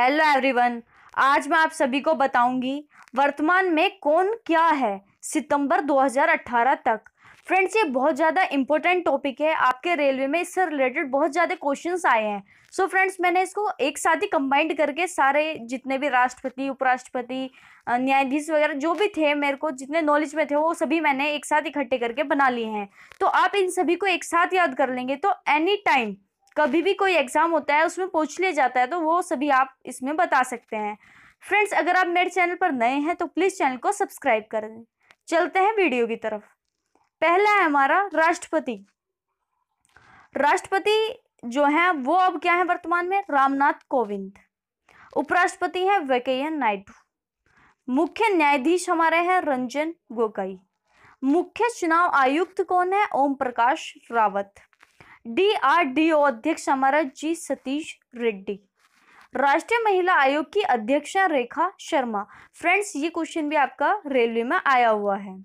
hello everyone आज मैं आप सभी को बताऊंगी वर्तमान में कौन क्या है सितंबर 2018 तक फ्रेंड्स ये बहुत ज़्यादा इंपॉर्टेंट टॉपिक है आपके रेलवे में इससे रिलेटेड बहुत ज़्यादा क्वेश्चंस आए हैं सो so फ्रेंड्स मैंने इसको एक साथ ही कंबाइंड करके सारे जितने भी राष्ट्रपति उपराष्ट्रपति न्यायाधीश वगैरह जो भी थे मेरे को जितने नॉलेज में थे वो सभी मैंने एक साथ इकट्ठे करके बना लिए हैं तो आप इन सभी को एक साथ याद कर लेंगे तो एनी टाइम कभी भी कोई एग्ज़ाम होता है उसमें पूछ लिया जाता है तो वो सभी आप इसमें बता सकते हैं फ्रेंड्स अगर आप मेरे चैनल पर नए हैं तो प्लीज़ चैनल को सब्सक्राइब कर दें चलते हैं वीडियो की तरफ पहला है हमारा राष्ट्रपति राष्ट्रपति जो है वो अब क्या है वर्तमान में रामनाथ कोविंद उपराष्ट्रपति है वेंकैया नायडू मुख्य न्यायाधीश हमारे हैं रंजन गोगोई मुख्य चुनाव आयुक्त कौन है ओम प्रकाश रावत डीआरडीओ अध्यक्ष हमारा जी सतीश रेड्डी राष्ट्रीय महिला आयोग की अध्यक्ष रेखा शर्मा फ्रेंड्स ये क्वेश्चन भी आपका रेलवे में आया हुआ है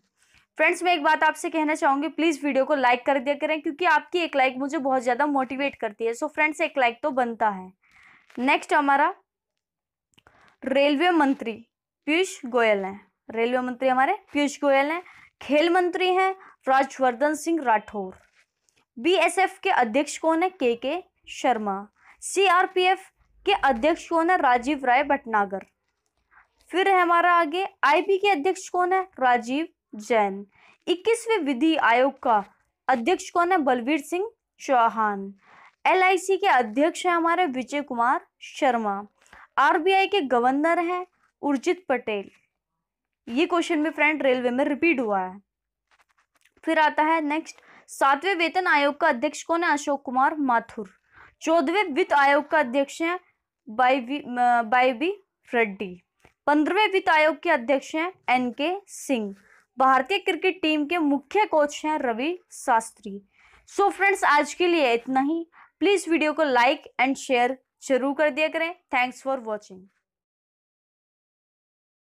फ्रेंड्स मैं एक बात आपसे कहना चाहूंगी प्लीज़ वीडियो को लाइक कर दिया करें क्योंकि आपकी एक लाइक मुझे बहुत ज़्यादा मोटिवेट करती है सो so, फ्रेंड्स एक लाइक तो बनता है नेक्स्ट हमारा रेलवे मंत्री पीयूष गोयल हैं रेलवे मंत्री हमारे पीयूष गोयल हैं खेल मंत्री हैं राजवर्धन सिंह राठौर बीएसएफ के अध्यक्ष कौन है के के शर्मा सीआरपीएफ के अध्यक्ष कौन है राजीव राय भटनागर फिर हमारा आगे आईबी के अध्यक्ष कौन है राजीव जैन इक्कीसवें विधि आयोग का अध्यक्ष कौन है बलवीर सिंह चौहान एलआईसी के अध्यक्ष हैं हमारे विजय कुमार शर्मा आरबीआई के गवर्नर हैं उर्जित पटेल ये क्वेश्चन में फ्रेंड रेलवे में रिपीट हुआ है फिर आता है नेक्स्ट सातवें वेतन आयोग का अध्यक्ष कौन है अशोक कुमार माथुर चौदहवें वित्त आयोग का अध्यक्ष है बाई बी रेड्डी पंद्रहवें वित्त आयोग के अध्यक्ष हैं एन के सिंह भारतीय क्रिकेट टीम के मुख्य कोच हैं Ravi Shastri so so friends आज के लिए इतना ही प्लीज़ वीडियो को लाइक एंड शेयर जरूर कर दिया करें थैंक्स फॉर वॉचिंग